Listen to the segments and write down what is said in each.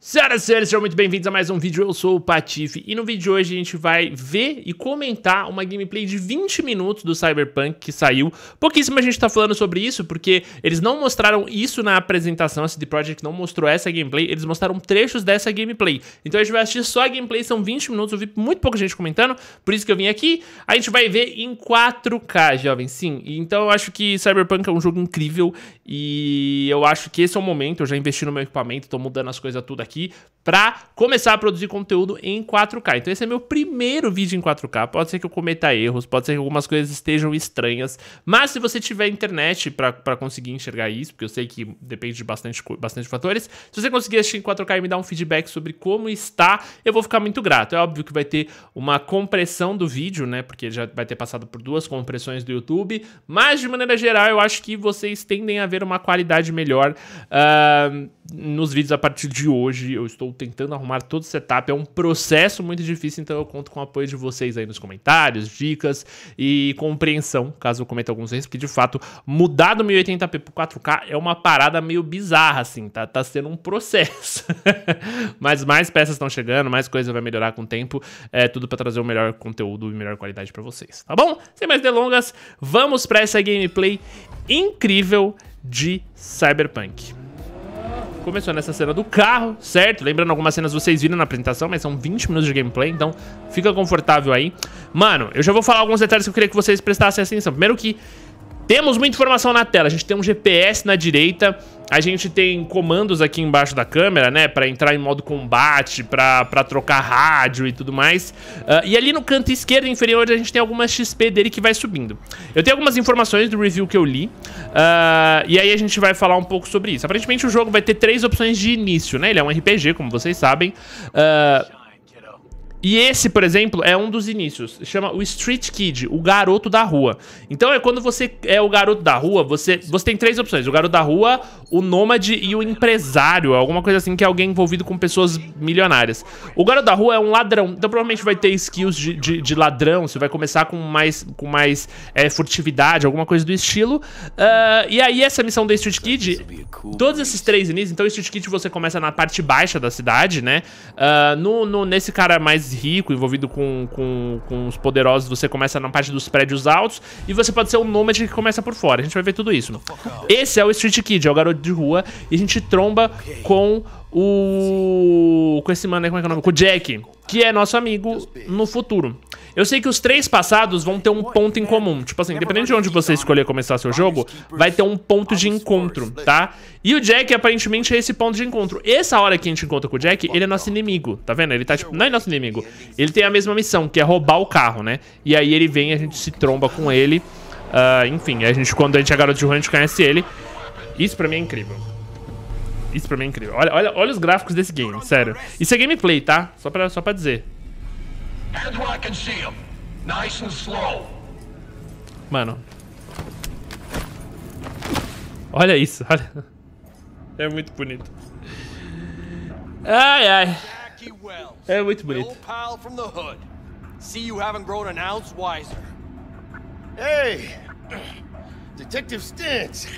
Senhoras e senhores, sejam muito bem-vindos a mais um vídeo, eu sou o Patife e no vídeo de hoje a gente vai ver e comentar uma gameplay de 20 minutos do Cyberpunk que saiu. Pouquíssima gente tá falando sobre isso, porque eles não mostraram isso na apresentação, a CD Projekt não mostrou essa gameplay, eles mostraram trechos dessa gameplay. Então a gente vai assistir só a gameplay, são 20 minutos, eu vi muito pouca gente comentando, por isso que eu vim aqui. A gente vai ver em 4K, jovens, sim. Então eu acho que Cyberpunk é um jogo incrível e eu acho que esse é o momento, eu já investi no meu equipamento, tô mudando as coisas tudo aqui aqui para começar a produzir conteúdo em 4K. Então esse é meu primeiro vídeo em 4K. Pode ser que eu cometa erros, pode ser que algumas coisas estejam estranhas, mas se você tiver internet para conseguir enxergar isso, porque eu sei que depende de bastante, bastante fatores, se você conseguir assistir em 4K e me dar um feedback sobre como está, eu vou ficar muito grato. É óbvio que vai ter uma compressão do vídeo, né? Porque ele já vai ter passado por duas compressões do YouTube, mas de maneira geral eu acho que vocês tendem a ver uma qualidade melhor uh, nos vídeos a partir de hoje. Eu estou tentando arrumar todo o setup. É um processo muito difícil, então eu conto com o apoio de vocês aí nos comentários, dicas e compreensão, caso eu cometa alguns erros, porque de fato mudar do 1080p pro 4K é uma parada meio bizarra, assim, tá, tá sendo um processo. Mas mais peças estão chegando, mais coisa vai melhorar com o tempo, é tudo para trazer o melhor conteúdo e melhor qualidade para vocês, tá bom? Sem mais delongas, vamos para essa gameplay incrível de Cyberpunk começou nessa cena do carro, certo? Lembrando, algumas cenas vocês viram na apresentação, mas são 20 minutos de gameplay, então fica confortável aí. Mano, eu já vou falar alguns detalhes que eu queria que vocês prestassem atenção. Primeiro que temos muita informação na tela. A gente tem um GPS na direita, a gente tem comandos aqui embaixo da câmera, né? Pra entrar em modo combate, pra, pra trocar rádio e tudo mais. Uh, e ali no canto esquerdo inferior a gente tem algumas XP dele que vai subindo. Eu tenho algumas informações do review que eu li. Uh, e aí a gente vai falar um pouco sobre isso. Aparentemente o jogo vai ter três opções de início, né? Ele é um RPG, como vocês sabem. Uh, e esse, por exemplo, é um dos inícios. Chama o Street Kid, o garoto da rua. Então é quando você é o garoto da rua, você, você tem três opções: o garoto da rua, o nômade e o empresário. Alguma coisa assim que é alguém envolvido com pessoas milionárias. O garoto da rua é um ladrão. Então provavelmente vai ter skills de, de, de ladrão. Você vai começar com mais, com mais é, furtividade, alguma coisa do estilo. Uh, e aí, essa missão do Street Kid, todos esses três inícios. Então, Street Kid você começa na parte baixa da cidade, né? Uh, no, no, nesse cara mais rico, envolvido com, com, com os poderosos, você começa na parte dos prédios altos. E você pode ser um nômade que começa por fora. A gente vai ver tudo isso. Esse é o Street Kid, é o garoto de rua. E a gente tromba com o... com esse mano aí, como é que é o nome? Com o Jack, que é nosso amigo no futuro. Eu sei que os três passados vão ter um ponto em comum. Tipo assim, dependendo de onde você escolher começar seu jogo, vai ter um ponto de encontro, tá? E o Jack, aparentemente, é esse ponto de encontro. Essa hora que a gente encontra com o Jack, ele é nosso inimigo, tá vendo? Ele tá, tipo, não é nosso inimigo. Ele tem a mesma missão, que é roubar o carro, né? E aí ele vem, a gente se tromba com ele. Uh, enfim, a gente, quando a gente é garoto de rua, a gente conhece ele. Isso pra mim é incrível. Isso pra mim é incrível. Olha, olha, olha os gráficos desse game, sério. Isso é gameplay, tá? Só pra, só pra dizer. Mano. Olha isso, olha. É muito bonito. Ai, ai. É muito bonito. See you haven't grown an ounce wiser. Hey! Detective Stintz!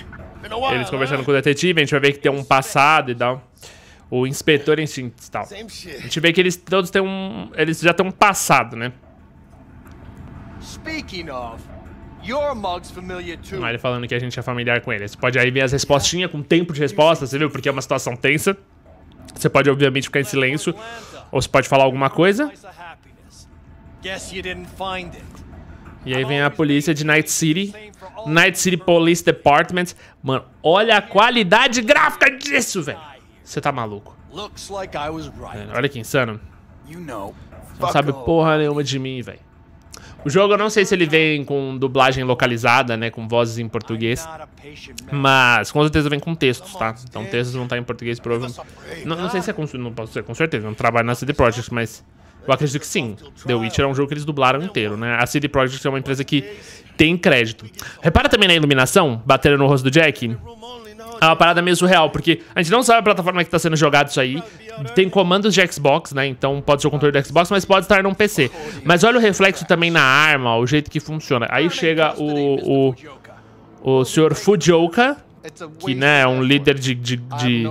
Eles né? conversando com o detetive, a gente vai ver que tem um passado e tal o Inspetor Instinto e tal. A gente vê que eles todos têm um. Eles já têm um passado, né? Speaking of, your mug's familiar too. ele falando que a gente é familiar com ele. Você pode aí ver as respostinhas com tempo de resposta, você viu? Porque é uma situação tensa. Você pode, obviamente, ficar em silêncio. Ou você pode falar alguma coisa. E aí vem a polícia de Night City. Night City Police Department. Mano, olha a qualidade gráfica disso, velho. Você tá maluco. É, olha que insano. Não sabe porra nenhuma de mim, velho. O jogo eu não sei se ele vem com dublagem localizada, né, com vozes em português, mas com certeza vem com textos, tá? Então textos vão estar em português provavelmente. Não, não sei se é com, não posso dizer, com certeza, não trabalho na CD Projekt, mas eu acredito que sim. The Witcher é um jogo que eles dublaram inteiro, né? A CD Projekt é uma empresa que tem crédito. Repara também na iluminação, batendo no rosto do Jack. É uma parada meio surreal, porque a gente não sabe a plataforma que tá sendo jogado isso aí. Tem comandos de Xbox, né? Então pode ser o controle do Xbox, mas pode estar num PC. Mas olha o reflexo também na arma, o jeito que funciona. Aí chega o... O, o senhor Fujoka. que né, é um líder de, de, de,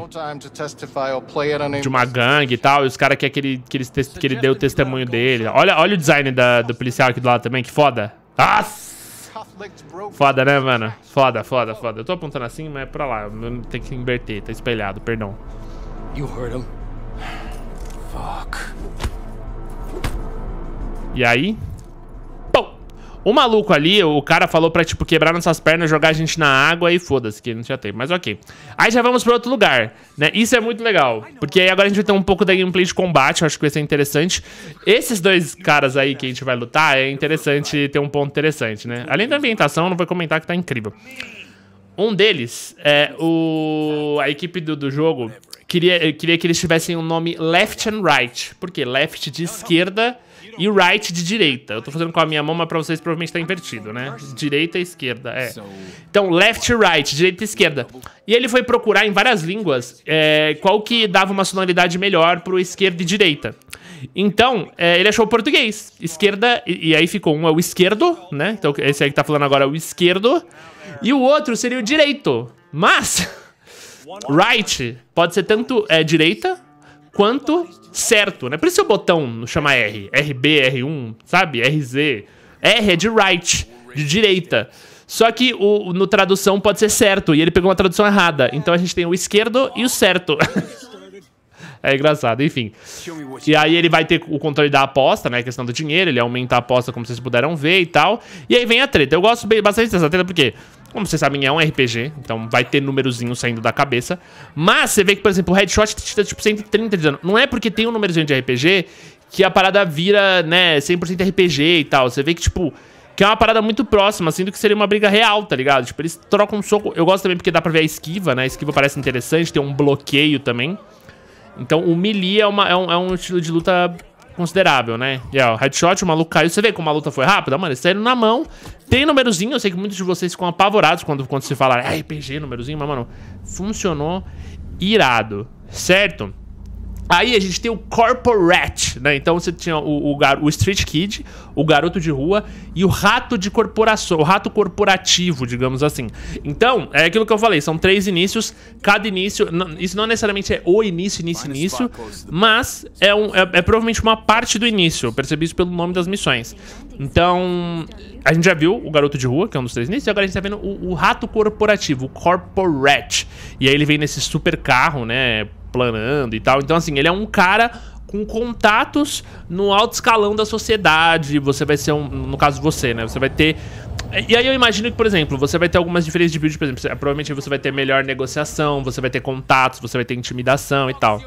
de uma gangue e tal, e os caras querem que ele, que, ele, que ele dê o testemunho dele. Olha, olha o design da, do policial aqui do lado também, que foda. Nossa! Foda, né, mano? Foda, foda, foda. Eu tô apontando assim, mas é pra lá. Tem que inverter, tá espelhado, perdão. You heard him. Fuck. E aí? O maluco ali, o cara falou pra, tipo, quebrar nossas pernas, jogar a gente na água e foda-se, que não tinha tempo. Mas ok. Aí já vamos pra outro lugar, né? Isso é muito legal. Porque aí agora a gente vai ter um pouco da gameplay de combate, eu acho que vai ser interessante. Esses dois caras aí que a gente vai lutar, é interessante ter um ponto interessante, né? Além da ambientação, não vou comentar que tá incrível. Um deles é o... A equipe do, do jogo queria, queria que eles tivessem o um nome Left and Right. Por quê? Left de esquerda e right de direita. Eu tô fazendo com a minha mão, mas pra vocês provavelmente tá invertido, né? Direita e esquerda, é. Então, left e right, direita e esquerda. E ele foi procurar em várias línguas é, qual que dava uma sonoridade melhor pro esquerda e direita. Então, é, ele achou o português. Esquerda, e, e, aí ficou um é o esquerdo, né? Então, esse aí que tá falando agora é o esquerdo. E o outro seria o direito. Mas, right pode ser tanto é, direita quanto certo, né? Por isso o botão chama R. RB, R1, sabe? RZ. R é de right, de direita. Só que o, no tradução pode ser certo, e ele pegou uma tradução errada. Então a gente tem o esquerdo e o certo. é engraçado, enfim. E aí ele vai ter o controle da aposta, né? A questão do dinheiro, ele aumenta a aposta como vocês puderam ver e tal. E aí vem a treta. Eu gosto bastante dessa treta porque como vocês sabem, é um RPG, então vai ter númerozinho saindo da cabeça. Mas você vê que, por exemplo, o headshot te dá tipo 130 de dano. Não é porque tem um númerozinho de RPG que a parada vira, né, 100% RPG e tal. Você vê que, tipo, que é uma parada muito próxima, assim, do que seria uma briga real, tá ligado? Tipo, eles trocam um soco. Eu gosto também porque dá pra ver a esquiva, né? A esquiva parece interessante, tem um bloqueio também. Então, o melee é, uma, é, um, é um estilo de luta considerável, né? E ó, headshot, o maluco caiu. Você vê como a luta foi rápida? Mano, eles saíram na mão. Tem númerozinho, eu sei que muitos de vocês ficam apavorados quando, quando se fala ah, RPG, númerozinho, mas, mano, funcionou irado, certo? Aí a gente tem o corporate, né? Então você tinha o, o, o, street kid, o garoto de rua e o rato de corporação, o rato corporativo, digamos assim. Então, é aquilo que eu falei, são três inícios, cada início, isso não necessariamente é o início, início, início, mas é, um, é, é provavelmente uma parte do início, eu percebi isso pelo nome das missões. Então, a gente já viu o garoto de rua, que é um dos três inícios, e agora a gente tá vendo o, o rato corporativo, o corporate. E aí ele vem nesse super carro, né, planando e tal. Então, assim, ele é um cara com contatos no alto escalão da sociedade. Você vai ser um. No caso, você, né? Você vai ter. E aí eu imagino que, por exemplo, você vai ter algumas diferenças de build, por exemplo, provavelmente você vai ter melhor negociação, você vai ter contatos, você vai ter intimidação e tal.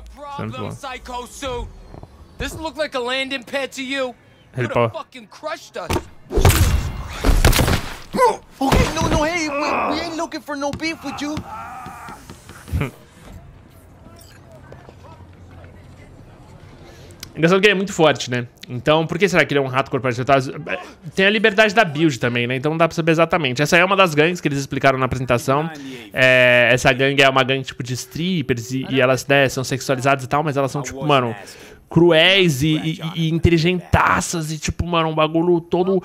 Ele pau. Tipo, okay, no, no, hey, we, we ain't looking for no beef with you. Engraçado que ele é muito forte, né? Então, por que será que ele é um rato corporativo? É, tem a liberdade da build também, né? Então não dá pra saber exatamente. Essa é uma das gangues que eles explicaram na apresentação. É, essa gangue é uma gangue tipo de strippers e, e elas né, são sexualizadas e tal, mas elas são tipo, mano, cruéis e, e, e inteligentaças e tipo, mano, um bagulho todo.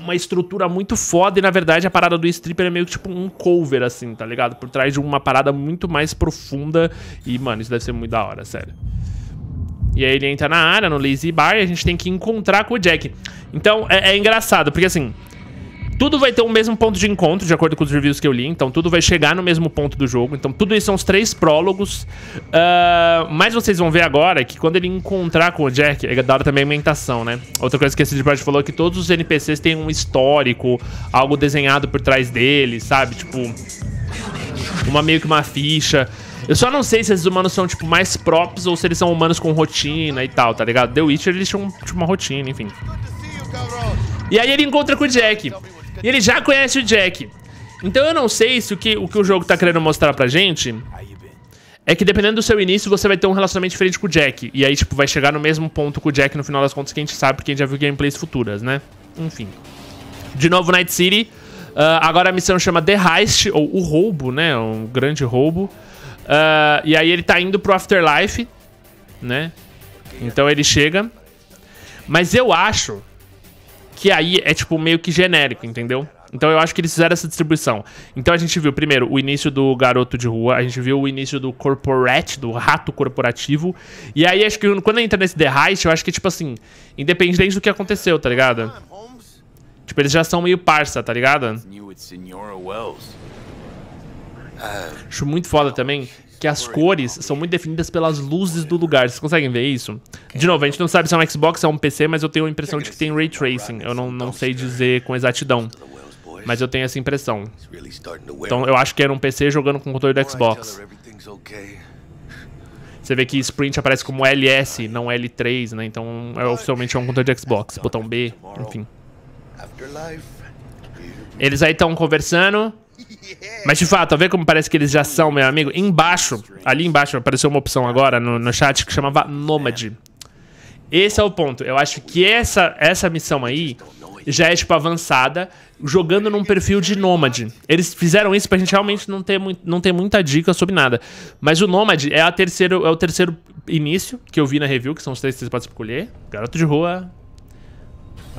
Uma estrutura muito foda e na verdade a parada do stripper é meio que tipo um cover, assim, tá ligado? Por trás de uma parada muito mais profunda e, mano, isso deve ser muito da hora, sério. E aí ele entra na área, no Lazy Bar, e a gente tem que encontrar com o Jack. Então, é, é engraçado, porque assim... Tudo vai ter o um mesmo ponto de encontro, de acordo com os reviews que eu li. Então, tudo vai chegar no mesmo ponto do jogo. Então, tudo isso são os três prólogos. Uh, mas vocês vão ver agora que quando ele encontrar com o Jack, é da hora também a ambientação, né? Outra coisa que esse Brad falou é que todos os NPCs têm um histórico, algo desenhado por trás deles, sabe? Tipo, uma meio que uma ficha. Eu só não sei se esses humanos são, tipo, mais props ou se eles são humanos com rotina e tal, tá ligado? The Witcher, eles tinham, tipo, uma rotina, enfim. E aí ele encontra com o Jack. E ele já conhece o Jack. Então eu não sei se o que o, que o jogo tá querendo mostrar pra gente é que dependendo do seu início, você vai ter um relacionamento diferente com o Jack. E aí, tipo, vai chegar no mesmo ponto com o Jack no final das contas que a gente sabe, porque a gente já viu gameplays futuras, né? Enfim. De novo, Night City. Uh, agora a missão chama The Heist, ou o roubo, né? Um grande roubo. Uh, e aí ele tá indo pro Afterlife, né? Então ele chega. Mas eu acho que aí é tipo meio que genérico, entendeu? Então eu acho que eles fizeram essa distribuição. Então a gente viu primeiro o início do garoto de rua, a gente viu o início do corporate, do rato corporativo. E aí acho que quando entra nesse The Heist, eu acho que tipo assim, independente do que aconteceu, tá ligado? Tipo, eles já são meio parça, tá ligado? Wells. Ah, acho muito foda também que as cores são muito definidas pelas luzes do lugar. Vocês conseguem ver isso? De novo, a gente não sabe se é um Xbox, se é um PC, mas eu tenho a impressão de que tem ray tracing. Eu não, não sei dizer com exatidão. Mas eu tenho essa impressão. Então eu acho que era um PC jogando com o controle do Xbox. Você vê que Sprint aparece como LS, não L3, né? Então é oficialmente é um controle de Xbox. Botão B, enfim. Eles aí estão conversando. Mas de fato, tá vê como parece que eles já são, meu amigo? Embaixo, ali embaixo, apareceu uma opção agora no, no chat que chamava Nômade. Esse é o ponto. Eu acho que essa, essa missão aí já é, tipo, avançada, jogando num perfil de Nômade. Eles fizeram isso pra gente realmente não ter, muito, não ter muita dica sobre nada. Mas o Nômade é, a terceiro, é o terceiro início que eu vi na review, que são os três que você pode escolher. Garoto de rua,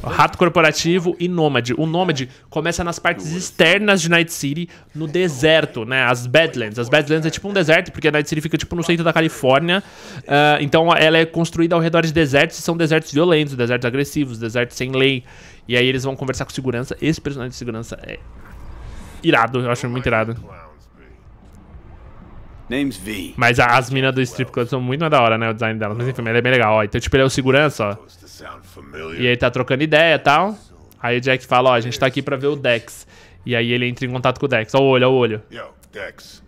Rato corporativo e nômade. O nômade começa nas partes externas de Night City, no deserto, né? As Badlands. As Badlands é tipo um deserto, porque a Night City fica tipo no centro da Califórnia. Uh, então ela é construída ao redor de desertos, e são desertos violentos, desertos agressivos, desertos sem lei. E aí eles vão conversar com segurança. Esse personagem de segurança é irado, eu acho muito irado. Mas as minas do strip club são muito mais da hora, né? O design delas. Mas enfim, ele é bem legal. Ó, então, tipo, ele é o segurança, ó. E aí tá trocando ideia e tal. Aí o Jack fala, ó, a gente tá aqui pra ver o Dex. E aí ele entra em contato com o Dex. Ó o olho, ó o olho. Yo, Dex.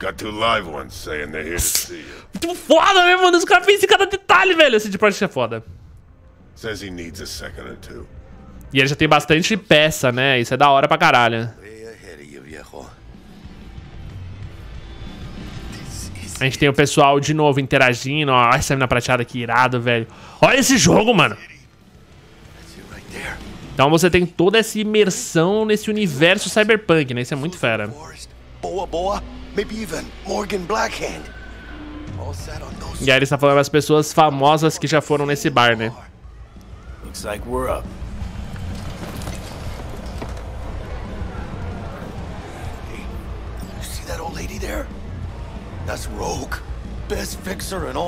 Got two live ones saying they're here to see you. Muito foda, mesmo, mano? Os caras pensam em cada detalhe, velho. Esse de parte é foda. Says he needs a second or two. E ele já tem bastante peça, né? Isso é da hora pra caralho. A gente tem o pessoal de novo interagindo. Ó, essa mina prateada que irado, velho. Olha esse jogo, mano. Então você tem toda essa imersão nesse universo cyberpunk, né? Isso é muito fera. Boa, boa. Maybe even Morgan Blackhand. E aí ele está falando das pessoas famosas que já foram nesse bar, né? Looks like we're up.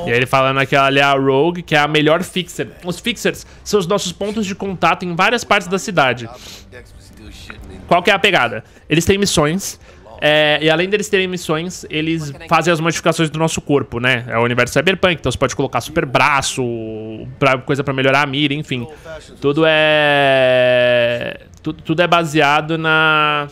E aí ele falando né, que ela é a Rogue, que é a melhor fixer. Os fixers são os nossos pontos de contato em várias partes da cidade. Qual que é a pegada? Eles têm missões, é, e além deles terem missões, eles fazem as modificações do nosso corpo, né? É o universo cyberpunk, então você pode colocar super braço, pra, coisa para melhorar a mira, enfim. Tudo é... Tudo, tudo, é baseado na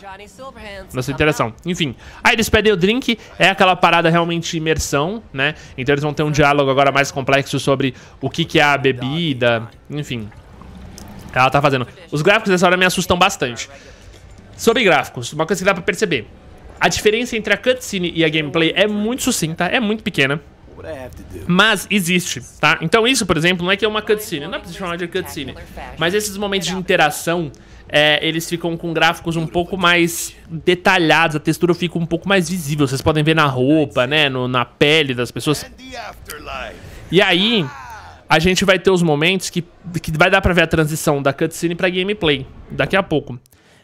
nossa interação. Enfim, aí eles pedem o drink, é aquela parada realmente imersão, né? Então eles vão ter um diálogo agora mais complexo sobre o que, que é a bebida, enfim. Ela tá fazendo. Os gráficos dessa hora me assustam bastante. Sobre gráficos, uma coisa que dá pra perceber. A diferença entre a cutscene e a gameplay é muito sucinta, é muito pequena. Mas existe, tá? Então isso, por exemplo, não é que é uma cutscene. Não é pra chamar de cutscene. Mas esses momentos de interação é, eles ficam com gráficos um pouco mais detalhados, a textura fica um pouco mais visível. Vocês podem ver na roupa, né, no, na pele das pessoas. E aí, a gente vai ter os momentos que, que vai dar pra ver a transição da cutscene pra gameplay, daqui a pouco.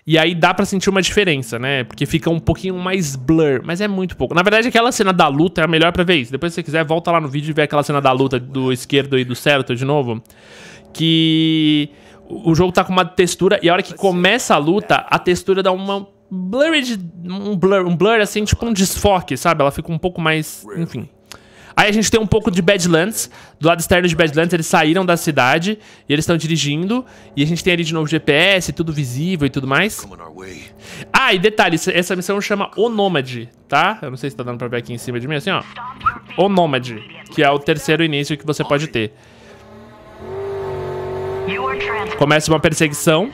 E aí dá pra sentir uma diferença, né? Porque fica um pouquinho mais blur, mas é muito pouco. Na verdade, aquela cena da luta é a melhor pra ver isso. Depois, se você quiser, volta lá no vídeo e vê aquela cena da luta do esquerdo e do certo de novo. Que o jogo tá com uma textura e a hora que começa a luta, é. a textura dá uma de um blur, um blur assim, tipo um desfoque, sabe? Ela fica um pouco mais, enfim. Aí a gente tem um pouco de Badlands, do lado externo de Badlands, eles saíram da cidade e eles estão dirigindo, e a gente tem ali de novo GPS, tudo visível e tudo mais. Ah, e detalhe, essa missão chama O Nômade, tá? Eu não sei se tá dando pra ver aqui em cima de mim, assim, ó. O Nômade, que é o terceiro início que você pode ter. Começa uma perseguição.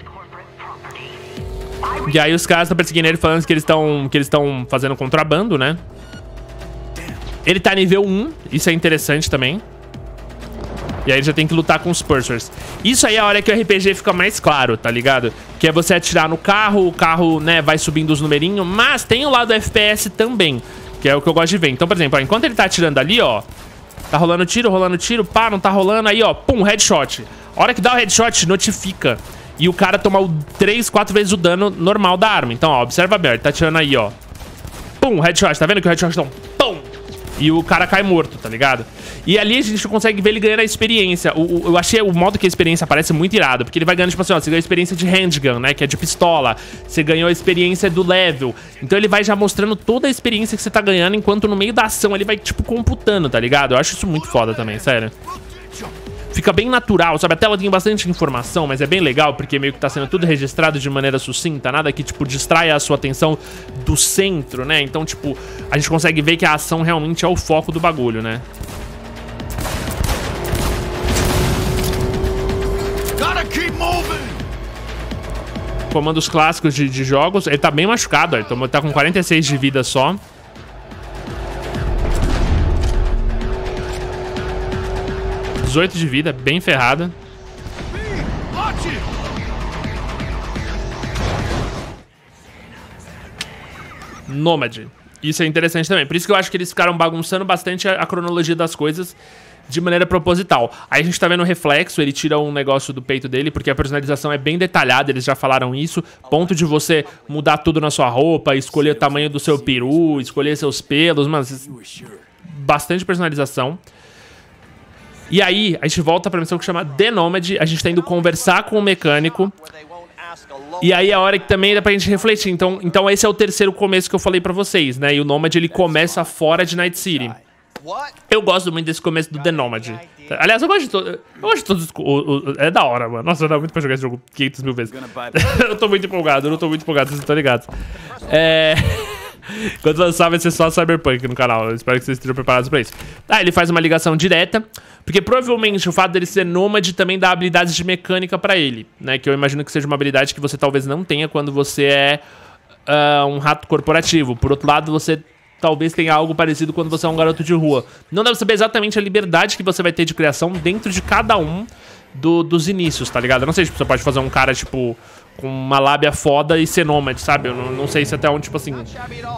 E aí os caras estão perseguindo ele falando que eles estão que eles estão fazendo contrabando, né? Ele tá nível 1, isso é interessante também. E aí ele já tem que lutar com os Pursers. Isso aí é a hora que o RPG fica mais claro, tá ligado? Que é você atirar no carro, o carro, né, vai subindo os numerinhos, mas tem o lado FPS também, que é o que eu gosto de ver. Então, por exemplo, ó, enquanto ele tá atirando ali, ó, tá rolando tiro, rolando tiro, pá, não tá rolando, aí, ó, pum, headshot. A hora que dá o headshot, notifica. E o cara toma 3, 4 vezes o dano normal da arma. Então, ó, observa bem, ele tá tirando aí, ó. Pum, headshot. Tá vendo que o headshot dá um pum? E o cara cai morto, tá ligado? E ali a gente consegue ver ele ganhando a experiência. O, o, eu achei o modo que a experiência aparece muito irado, porque ele vai ganhando, tipo assim, ó, você ganhou a experiência de handgun, né, que é de pistola. Você ganhou a experiência do level. Então ele vai já mostrando toda a experiência que você tá ganhando, enquanto no meio da ação ele vai, tipo, computando, tá ligado? Eu acho isso muito foda também, sério fica bem natural, sabe? A tela tem bastante informação, mas é bem legal porque meio que tá sendo tudo registrado de maneira sucinta, nada que, tipo, distraia a sua atenção do centro, né? Então, tipo, a gente consegue ver que a ação realmente é o foco do bagulho, né? Comandos clássicos de, de jogos. Ele tá bem machucado, Ele tá com 46 de vida só. 18 de vida, bem ferrada. Nômade. Isso é interessante também. Por isso que eu acho que eles ficaram bagunçando bastante a, a cronologia das coisas de maneira proposital. Aí a gente tá vendo o reflexo, ele tira um negócio do peito dele, porque a personalização é bem detalhada, eles já falaram isso. Ponto de você mudar tudo na sua roupa, escolher o tamanho do seu peru, escolher seus pelos, mas bastante personalização. E aí, a gente volta pra missão que chama The Nomad. A gente tá indo conversar com o mecânico. E aí é a hora que também dá pra gente refletir. Então, então esse é o terceiro começo que eu falei pra vocês, né? E o Nomad, ele começa fora de Night City. Eu gosto muito desse começo do The Nomad. Aliás, eu gosto de, to eu gosto de todos os... O, o, é da hora, mano. Nossa, dá muito pra jogar esse jogo 500 mil vezes. eu tô muito empolgado, eu não tô muito empolgado, vocês estão ligados. É... Quando lançar, vai ser só Cyberpunk no canal. Eu espero que vocês estejam preparados pra isso. Tá, ah, ele faz uma ligação direta, porque provavelmente o fato dele ser nômade também dá habilidades de mecânica pra ele, né? Que eu imagino que seja uma habilidade que você talvez não tenha quando você é uh, um rato corporativo. Por outro lado, você talvez tenha algo parecido quando você é um garoto de rua. Não deve saber exatamente a liberdade que você vai ter de criação dentro de cada um do, dos inícios, tá ligado? Eu não sei, tipo, você pode fazer um cara, tipo, com uma lábia foda e ser nômade, sabe? Eu não, não, sei se até onde, tipo assim,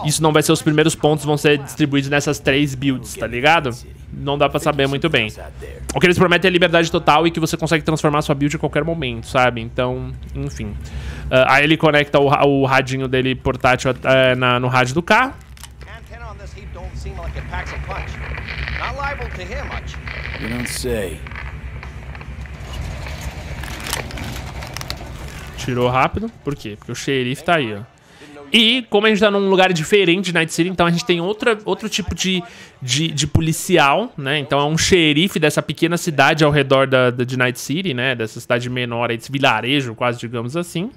isso não vai ser os primeiros pontos, vão ser distribuídos nessas três builds, tá ligado? Não dá pra saber muito bem. O que eles prometem é liberdade total e que você consegue transformar sua build a qualquer momento, sabe? Então, enfim. Uh, aí ele conecta o, o radinho dele portátil uh, na, no rádio do carro. You don't tirou rápido. Por quê? Porque o xerife tá aí, ó. E como a gente tá num lugar diferente de Night City, então a gente tem outra, outro tipo de, de, de policial, né? Então é um xerife dessa pequena cidade ao redor da, da, de Night City, né? Dessa cidade menor aí, desse vilarejo, quase, digamos assim.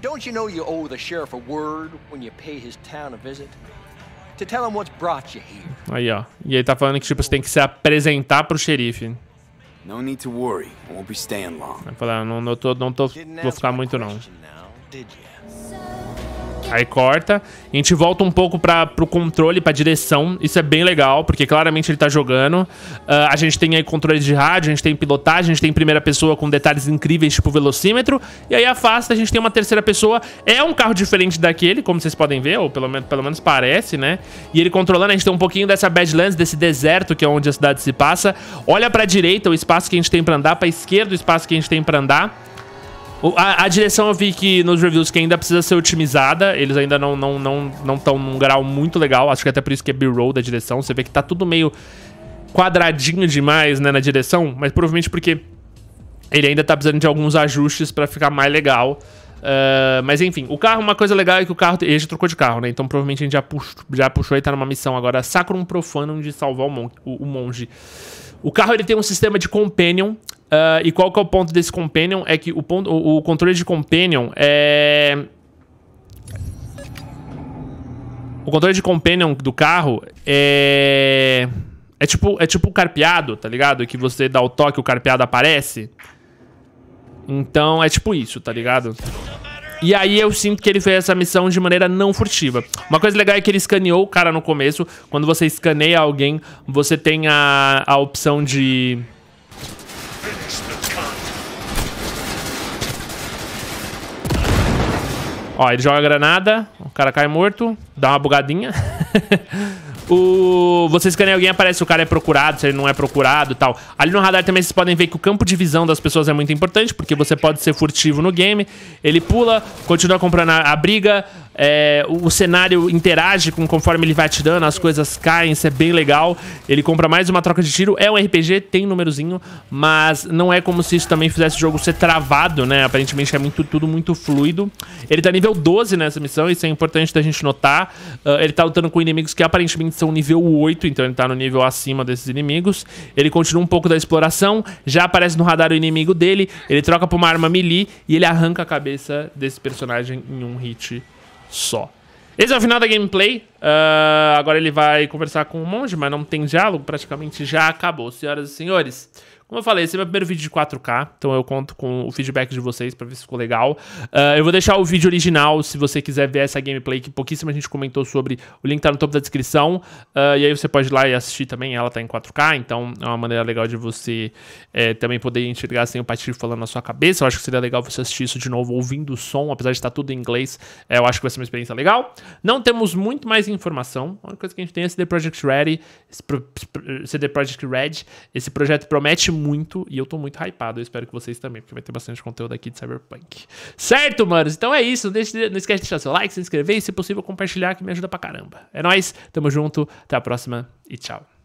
Don't you know you owe the sheriff a word when you pay his town a visit? To tell him what's brought you here. Aí, ó. E ele tá falando que, tipo, você tem que se apresentar pro xerife. Não need to worry. I won't be staying long. Falar, não, não tô, não tô, vou ficar muito não. Aí corta. A gente volta um pouco para pro controle, pra direção. Isso é bem legal, porque claramente ele tá jogando. Uh, a gente tem aí controle de rádio, a gente tem pilotagem, a gente tem primeira pessoa com detalhes incríveis, tipo velocímetro. E aí afasta, a gente tem uma terceira pessoa. É um carro diferente daquele, como vocês podem ver, ou pelo, menos, pelo menos parece, né? E ele controlando, a gente tem um pouquinho dessa Badlands, desse deserto que é onde a cidade se passa. Olha pra direita o espaço que a gente tem pra andar, pra esquerda o espaço que a gente tem pra andar. A, a, direção eu vi que nos reviews que ainda precisa ser otimizada, eles ainda não estão não, não, não num grau muito legal, acho que até por isso que é B-roll da direção, você vê que tá tudo meio quadradinho demais, né, na direção, mas provavelmente porque ele ainda tá precisando de alguns ajustes para ficar mais legal, uh, mas enfim, o carro, uma coisa legal é que o carro, ele já trocou de carro, né, então provavelmente a gente já, puxou, já puxou e tá numa missão agora, Sacrum Profanum de salvar o, mon o, o monge. O carro ele tem um sistema de companion. Uh, e qual que é o ponto desse companion? É que o, ponto, o, o controle de companion é... O controle de companion do carro é... É tipo, é tipo o carpeado, tá ligado? Que você dá o toque, o carpeado aparece. Então é tipo isso, tá ligado? E aí eu sinto que ele fez essa missão de maneira não furtiva. Uma coisa legal é que ele escaneou o cara no começo. Quando você escaneia alguém, você tem a, a opção de... Ó, ele joga granada, o cara cai morto, dá uma bugadinha. o você escaneia alguém, aparece se o cara é procurado, se ele não é procurado e tal. Ali no radar também vocês podem ver que o campo de visão das pessoas é muito importante, porque você pode ser furtivo no game. Ele pula, continua comprando a, a briga, é, o, o, cenário interage com conforme ele vai atirando, as coisas caem, isso é bem legal. Ele compra mais uma troca de tiro. É um RPG, tem númerozinho, mas não é como se isso também fizesse o jogo ser travado, né? Aparentemente é muito, tudo muito fluido. Ele tá nível 12 nessa missão, isso é importante da gente notar. Uh, ele tá lutando com inimigos que aparentemente são nível 8, então ele tá no nível acima desses inimigos. Ele continua um pouco da exploração, já aparece no radar o inimigo dele, ele troca pra uma arma melee e ele arranca a cabeça desse personagem em um hit só. Esse é o final da gameplay. Uh, agora ele vai conversar com o monge, mas não tem diálogo, praticamente já acabou, senhoras e senhores. Como eu falei, esse é meu primeiro vídeo de 4K, então eu conto com o feedback de vocês pra ver se ficou legal. Uh, eu vou deixar o vídeo original, se você quiser ver essa gameplay, que pouquíssima gente comentou sobre, o link tá no topo da descrição. Uh, e aí você pode ir lá e assistir também, ela tá em 4K, então é uma maneira legal de você é, também poder enxergar sem o Patrick falando na sua cabeça. Eu acho que seria legal você assistir isso de novo ouvindo o som, apesar de estar tá tudo em inglês, é, eu acho que vai ser uma experiência legal. Não temos muito mais informação, a única coisa que a gente tem é CD Projekt Ready, CD Projekt Red, esse projeto promete muito e eu tô muito hypado. Eu espero que vocês também, porque vai ter bastante conteúdo aqui de Cyberpunk. Certo, manos? Então é isso. Não, deixe, não esquece de deixar seu like, se inscrever e, se possível, compartilhar, que me ajuda pra caramba. É nóis, tamo junto, até a próxima e tchau.